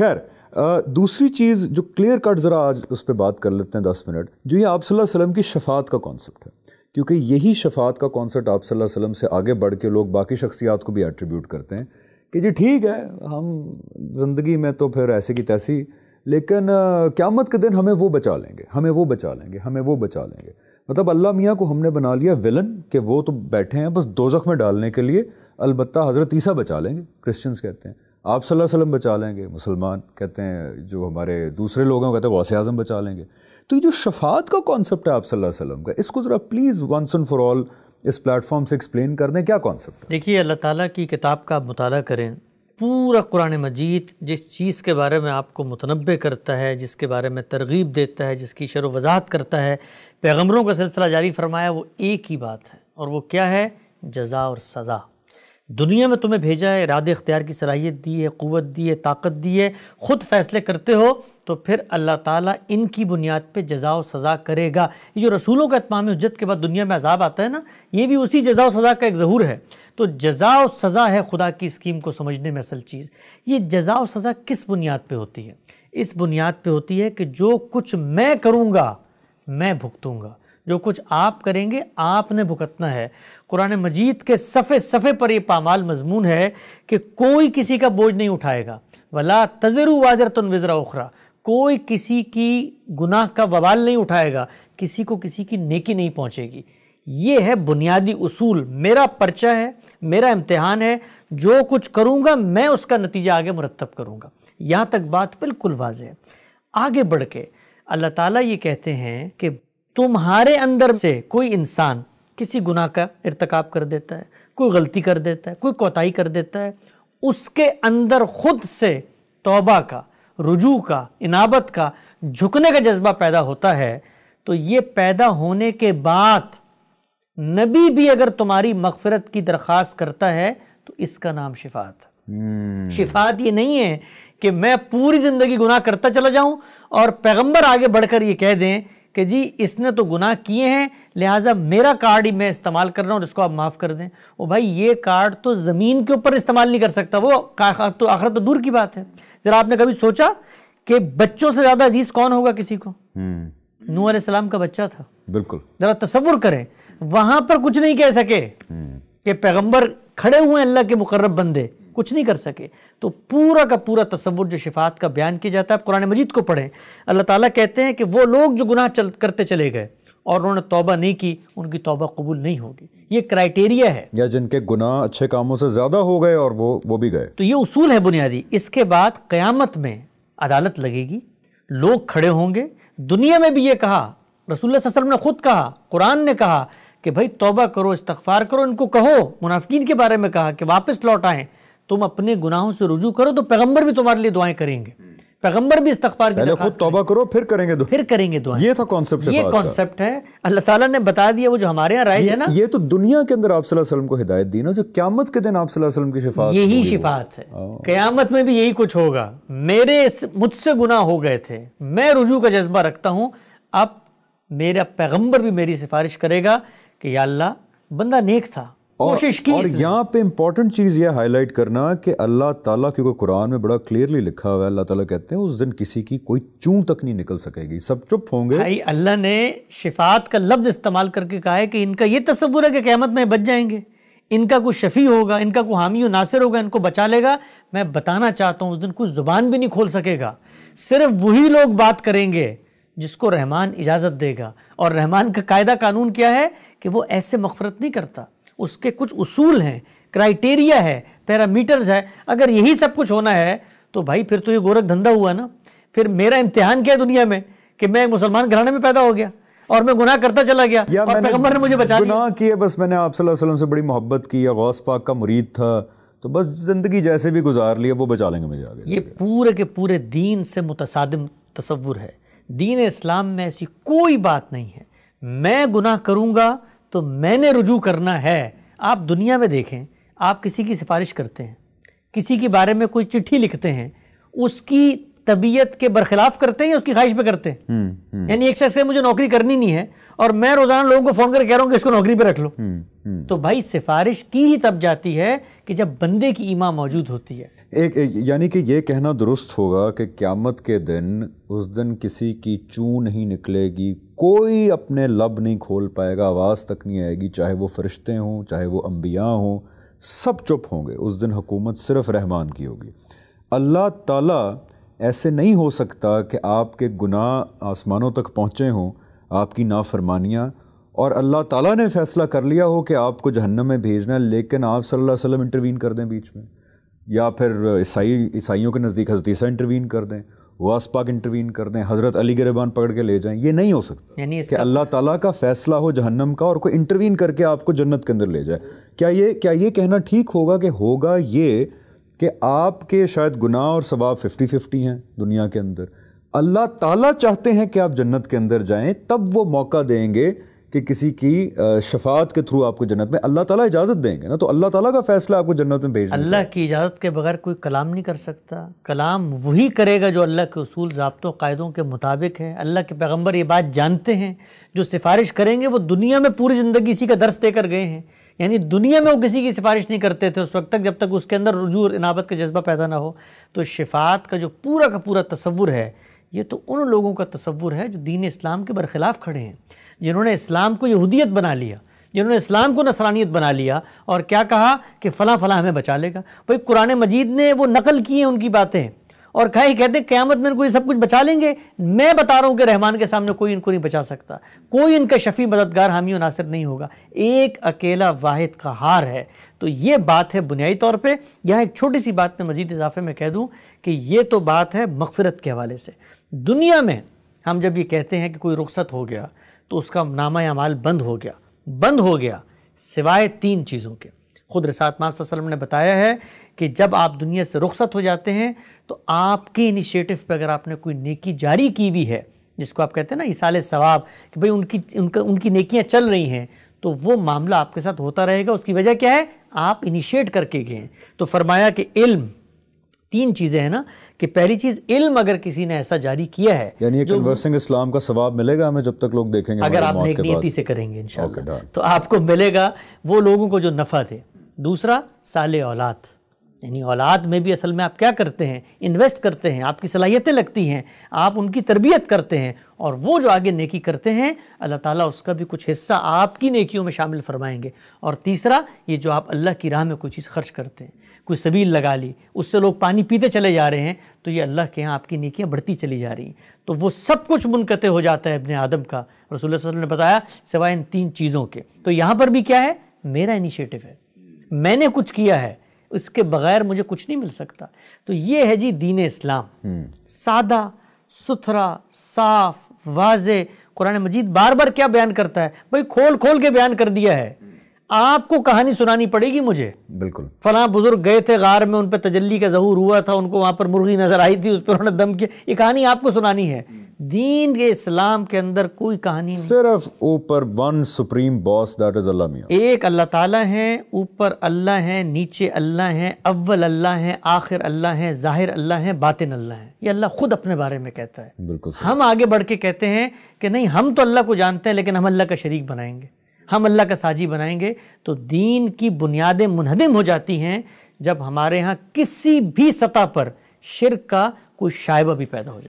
खैर दूसरी चीज़ जो क्लियर कट ज़रा आज उस पर बात कर लेते हैं दस मिनट जो ये आप वसल्लम की शफात का कॉन्सेप्ट है क्योंकि यही शफात का कॉन्सेप्ट आप वसल्लम से आगे बढ़ के लोग बाकी शख्सियात को भी एट्रीब्यूट करते हैं कि जी ठीक है हम ज़िंदगी में तो फिर ऐसे की तैसी लेकिन क़्यामत के दिन हमें वो बचा लेंगे हमें वो बचा लेंगे हमें वो बचा लेंगे मतलब अल्लाह मियाँ को हमने बना लिया विलन कि वो तो बैठे हैं बस दोजख में डालने के लिए अलबत्ता हज़रत ईसा बचा लेंगे क्रिश्चियंस कहते हैं आप सल्लल्लाहु अलैहि वसल्लम बचा लेंगे मुसलमान कहते हैं जो हमारे दूसरे लोग हैं कहते हैं गौसे आजम बचा लेंगे तो ये जो शफात का कॉन्सेप्ट है आप सल्लल्लाहु अलैहि वसल्लम का इसको ज़रा please once and for all इस प्लेटफॉर्म से एक्सप्लेन कर दें क्या कॉन्सेप्ट है देखिए अल्लाह ताला की किताब का मुताल करें पूरा कुरान मजीद जिस चीज़ के बारे में आपको मुतनबे करता है जिसके बारे में तरगीब देता है जिसकी शर वजाहत करता है पैगम्बरों का सिलसिला जारी फरमाया वो एक ही बात है और वो क्या है जजा और सज़ा दुनिया में तुम्हें भेजा है इरादे अख्तियार की सलाहियत दी है क़वत दी है ताकत दी है ख़ुद फ़ैसले करते हो तो फिर अल्लाह ताला इनकी बुनियाद पे जजा व सज़ा करेगा ये जो रसूलों का इतमाम उज्जत के बाद दुनिया में अजाब आता है ना ये भी उसी जजा व सज़ा का एक जहूर है तो जजा व सज़ा है खुदा की स्कीम को समझने में असल चीज़ ये जजा व सज़ा किस बुनियाद पर होती है इस बुनियाद पर होती है कि जो कुछ मैं करूँगा मैं भुगतूँगा जो कुछ आप करेंगे आपने भुगतना है कुरान मजीद के सफ़े सफ़े पर यह पामाल मजमून है कि कोई किसी का बोझ नहीं उठाएगा वला तजरु वाजर तन वज़रा उखरा कोई किसी की गुनाह का बवाल नहीं उठाएगा किसी को किसी की नेकी नहीं पहुँचेगी ये है बुनियादी उसूल मेरा पर्चा है मेरा इम्तहान है जो कुछ करूँगा मैं उसका नतीजा आगे मुरतब करूँगा यहाँ तक बात बिल्कुल वाज है आगे बढ़ के अल्लाह ताला ये कहते हैं कि तुम्हारे अंदर से कोई इंसान किसी गुनाह का इरतकाब कर देता है कोई गलती कर देता है कोई कोताही कर देता है उसके अंदर ख़ुद से तोबा का रुजू का इनाबत का झुकने का जज्बा पैदा होता है तो ये पैदा होने के बाद नबी भी अगर तुम्हारी मगफरत की दरख्वास्त करता है तो इसका नाम शिफात hmm. शिफात ये नहीं है कि मैं पूरी ज़िंदगी गुनाह करता चला जाऊं और पैगंबर आगे बढ़कर ये कह दें कि जी इसने तो गुनाह किए हैं लिहाजा मेरा कार्ड ही मैं इस्तेमाल कर रहा हूँ और इसको आप माफ़ कर दें ओ भाई ये कार्ड तो ज़मीन के ऊपर इस्तेमाल नहीं कर सकता वो तो आखिर तो दूर की बात है ज़रा आपने कभी सोचा कि बच्चों से ज़्यादा अजीज़ कौन होगा किसी को हम्म। नू सलाम का बच्चा था बिल्कुल ज़रा तस्वुर करें वहाँ पर कुछ नहीं कह सके हम्म। कि पैगम्बर खड़े हुए हैं अल्लाह के मुकर्रब बंदे कुछ नहीं कर सके तो पूरा का पूरा तस्वुर जो शिफात का बयान किया जाता है आप कुरान मजीद को पढ़ें अल्लाह ताला कहते हैं कि वो लोग जो गुनाह चल करते चले गए और उन्होंने तोबा नहीं की उनकी तोबा कबूल नहीं होगी ये क्राइटेरिया है या जिनके गुनाह अच्छे कामों से ज़्यादा हो गए और वो वो भी गए तो ये उसूल है बुनियादी इसके बाद क़्यामत में अदालत लगेगी लोग खड़े होंगे दुनिया में भी ये कहा रसूल वसम ने ख़ुद कहा कुरान ने कहा कि भाई तोबा करो इस्तफ़ार करो इनको कहो मुनाफिन के बारे में कहा कि वापस लौट आएँ तुम अपने गुनाहों से रुजू करो तो पैगंबर भी तुम्हारे लिए दुआएं करेंगे हम्म। पैगंबर भी इस्तार की खुद तौबा करो फिर करेंगे दुआ। फिर करेंगे दुआ ये था कॉन्सेप्ट ये कॉन्सेप्ट है अल्लाह ताला ने बता दिया वो जो हमारे यहाँ राय है ना ये तो दुनिया के अंदर आप वसल्लम को हिदायत दी ना जो क्यामत के दिन आप वसल्लम की शिफात यही शिफात है क्यामत में भी यही कुछ होगा मेरे मुझसे गुना हो गए थे मैं रुजू का जज्बा रखता हूँ अब मेरा पैगम्बर भी मेरी सिफारिश करेगा कि या अल्लाह बंदा नेक था कोशिश की और यहाँ पे इंपॉर्टेंट चीज़ ये हाईलाइट करना कि अल्लाह ताला क्योंकि कुरान में बड़ा क्लियरली लिखा हुआ है अल्लाह ताला कहते हैं उस दिन किसी की कोई चूं तक नहीं निकल सकेगी सब चुप होंगे भाई अल्लाह ने शिफात का लफ्ज़ इस्तेमाल करके कहा है कि इनका ये तस्वुर है कि क़्यामत में बच जाएंगे इनका कोई शफ़ी होगा इनका कोई हामी नासिर होगा इनको बचा लेगा मैं बताना चाहता हूँ उस दिन कोई ज़ुबान भी नहीं खोल सकेगा सिर्फ वही लोग बात करेंगे जिसको रहमान इजाज़त देगा और रहमान का कायदा कानून क्या है कि वो ऐसे मफफरत नहीं करता उसके कुछ उसूल हैं क्राइटेरिया है पैरामीटर्स है अगर यही सब कुछ होना है तो भाई फिर तो ये गोरख धंधा हुआ ना फिर मेरा इम्तिहान क्या है दुनिया में कि मैं मुसलमान घराने में पैदा हो गया और मैं गुनाह करता चला गया और पैगंबर ने मुझे बचा गुनाह किया बस मैंने आप सल्लल्लाहु अलैहि वसल्लम से बड़ी मोहब्बत की या गौस पाक का मुरीद था तो बस ज़िंदगी जैसे भी गुजार लिया वो बचा लेंगे मुझे आगे ये पूरे के पूरे दीन से मुतसादम तस्वुर है दीन इस्लाम में ऐसी कोई बात नहीं है मैं गुनाह करूँगा तो मैंने रुजू करना है आप दुनिया में देखें आप किसी की सिफारिश करते हैं किसी के बारे में कोई चिट्ठी लिखते हैं उसकी तबीयत के बरखिलाफ करते हैं या उसकी ख्वाहिश पे करते हैं हम्म, हम्म। यानी एक शख्स है मुझे नौकरी करनी नहीं है और मैं रोजाना लोगों को फोन कर कह रहा हूँ कि इसको नौकरी पे रख लो हम्म, तो भाई सिफारिश की ही तब जाती है कि जब बंदे की ईमा मौजूद होती है एक, एक यानी कि यह कहना दुरुस्त होगा कि क्यामत के दिन उस दिन किसी की चू नहीं निकलेगी कोई अपने लब नहीं खोल पाएगा आवाज़ तक नहीं आएगी चाहे वो फरिश्ते हों चाहे वो अम्बिया हों सब चुप होंगे उस दिन हुकूमत सिर्फ रहमान की होगी अल्लाह ताला ऐसे नहीं हो सकता कि आपके गुनाह आसमानों तक पहुँचे हों आपकी नाफरमानियाँ और अल्लाह ताला ने फैसला कर लिया हो कि आपको जहन्नम में भेजना है लेकिन आप सल्लल्लाहु अलैहि वसल्लम इंटरवीन कर दें बीच में या फिर ईसाई ईसाइयों के नज़दीक हजरत ईसा इंटरवीन कर दें वासपाक इंटरवीन कर दें हज़रत अली रबान पकड़ के ले जाएं ये नहीं हो सकता यानी कि अल्लाह ताला का फ़ैसला हो जहन्नम का और कोई इंटरवीन करके आपको जन्नत के अंदर ले जाए क्या ये क्या ये कहना ठीक होगा कि होगा ये कि आपके शायद गुनाह और सवाब फिफ्टी फिफ्टी हैं दुनिया के अंदर अल्लाह ताला चाहते हैं कि आप जन्नत के अंदर जाएं तब वो मौका देंगे कि किसी की शफात के थ्रू आपको जन्नत में अल्लाह ताला इजाज़त देंगे ना तो अल्लाह ताला का फैसला आपको जन्नत में भेज अल्लाह की इजाज़त के बगैर कोई कलाम नहीं कर सकता कलाम वही करेगा जो अल्लाह के असूल जबतों कायदों के मुताबिक है अल्लाह के पैगम्बर ये बात जानते हैं जो सिफारिश करेंगे वो दुनिया में पूरी ज़िंदगी इसी का दर्स देकर गए हैं यानी दुनिया में वो किसी की सिफारिश नहीं करते थे उस वक्त तक जब तक उसके अंदर रुजूर इनाबत का जज्बा पैदा ना हो तो शिफात का जो पूरा का पूरा तस्वुर है ये तो उन लोगों का तस्वुर है जो दीन इस्लाम के बरखिलाफ़ खड़े हैं जिन्होंने इस्लाम को यहूदियत बना लिया जिन्होंने इस्लाम को नसरानियत बना लिया और क्या कहा कि फ़लाँ फ़लाँ हमें बचा लेगा भाई कुरान मजीद ने वो नकल किए हैं उनकी बातें और कहीं कहते क्यामत में इनको ये सब कुछ बचा लेंगे मैं बता रहा हूँ कि रहमान के सामने कोई इनको नहीं बचा सकता कोई इनका शफी मददगार हामी नासिर नहीं होगा एक अकेला वाहिद का हार है तो ये बात है बुनियादी तौर पर यहाँ एक छोटी सी बात में मजीद इजाफे में कह दूँ कि ये तो बात है मगफरत के हवाले से दुनिया में हम जब ये कहते हैं कि कोई रुख्सत हो गया तो उसका नामा अमाल बंद हो गया बंद हो गया सिवाय तीन चीज़ों के खुद रसात माम ने बताया है कि जब आप दुनिया से रुखसत हो जाते हैं तो आपके इनिशिएटिव पर अगर आपने कोई नेकी जारी की हुई है जिसको आप कहते हैं ना इसाले सवाब कि भाई उनकी उनका उनकी नेकियाँ चल रही हैं तो वो मामला आपके साथ होता रहेगा उसकी वजह क्या है आप इनिशिएट करके गए तो फरमाया कि इल्म तीन चीज़ें हैं ना कि पहली चीज़ इल्म अगर किसी ने ऐसा जारी किया है यानी कन्वर्सिंग इस्लाम का सवाब मिलेगा हमें जब तक लोग देखेंगे अगर आप नेक नियति से करेंगे इन तो आपको मिलेगा वो लोगों को जो नफ़ा थे दूसरा साल औलाद यानी औलाद में भी असल में आप क्या करते हैं इन्वेस्ट करते हैं आपकी सलाहियतें लगती हैं आप उनकी तरबियत करते हैं और वो जो आगे नेकी करते हैं अल्लाह ताला उसका भी कुछ हिस्सा आपकी नेकियों में शामिल फरमाएंगे और तीसरा ये जो आप अल्लाह की राह में कोई चीज़ खर्च करते हैं कोई सबील लगा ली उससे लोग पानी पीते चले जा रहे हैं तो ये अल्लाह के यहाँ आपकी नेकियाँ बढ़ती चली जा रही हैं तो वो सब कुछ मुनक़ हो जाता है अपने आदम का रसोल्ला ने बताया सिवाय इन तीन चीज़ों के तो यहाँ पर भी क्या है मेरा इनिशिएटिव है मैंने कुछ किया है उसके बगैर मुझे कुछ नहीं मिल सकता तो ये है जी दीन इस्लाम हम्म। सादा सुथरा साफ वाज कुरान मजीद बार बार क्या बयान करता है भाई खोल खोल के बयान कर दिया है आपको कहानी सुनानी पड़ेगी मुझे बिल्कुल फला बुजुर्ग गए थे गार में उन पर तजल्ली का जहूर हुआ था उनको वहां पर मुर्गी नजर आई थी उस पर उन्होंने दम किया ये कहानी आपको सुनानी है दीन के इस्लाम के अंदर कोई कहानी नहीं सिर्फ ऊपर one supreme boss that is Allah एक अल्लाह ताला है ऊपर अल्लाह है नीचे अल्लाह है अव्वल अल्लाह है आखिर अल्लाह है जाहिर अल्लाह है बातिन अल्लाह है ये अल्लाह खुद अपने बारे में कहता है बिल्कुल हम आगे बढ़ के कहते हैं कि नहीं हम तो अल्लाह को जानते हैं लेकिन हम अल्लाह का शरीक बनाएंगे हम अल्लाह का साजी बनाएंगे तो दीन की बुनियादें मुनहदम हो जाती हैं जब हमारे यहाँ किसी भी सतह पर शिरक का कोई शायबा भी पैदा हो जाए